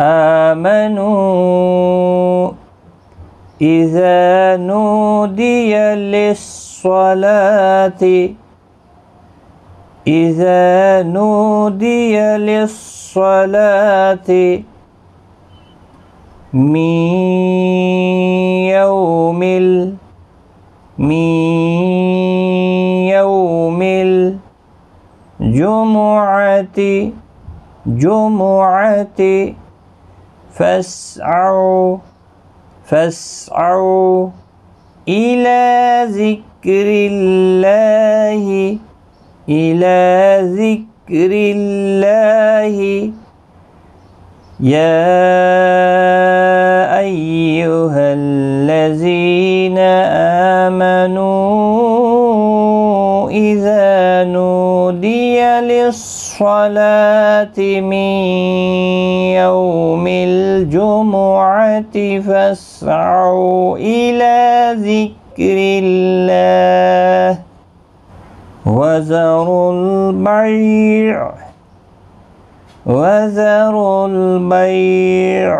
آمنوا إذا نودي للصلاة إذا نودي للصلاة من يوم ال من يوم الجمعة جمعة فاسعوا فاسعوا إلى ذكر الله إلى ذكر الله يا أيها الذين آمنوا إذا نودي للصلاة من يوم فاسعوا إلى ذكر الله وذروا البيع وذروا البيع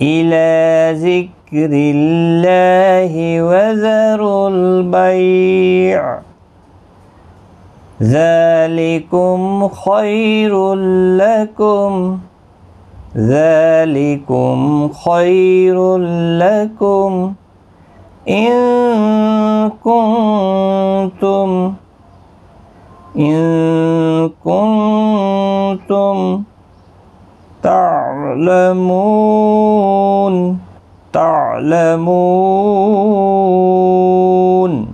إلى ذكر الله وذروا البيع ذلكم خير لكم ذلكم خير لكم إن كنتم إن كنتم تعلمون تعلمون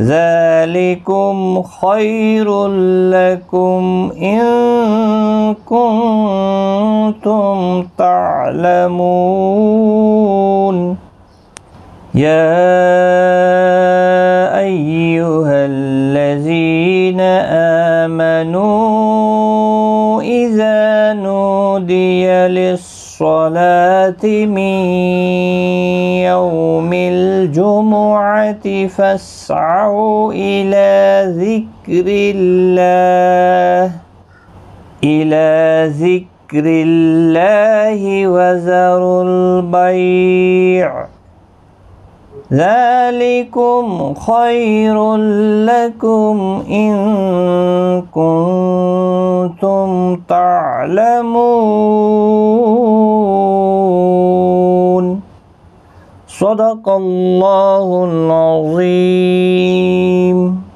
ذلكم ذلكم خير لكم إن كنتم تعلمون يا أيها الذين آمنوا إذا نودي للصلاة الصلاة من يوم الجمعة فاسعوا إلى ذكر الله إلى ذكر الله وذروا البيع ذلكم خير لكم إن كنتم تعلمون صدق الله العظيم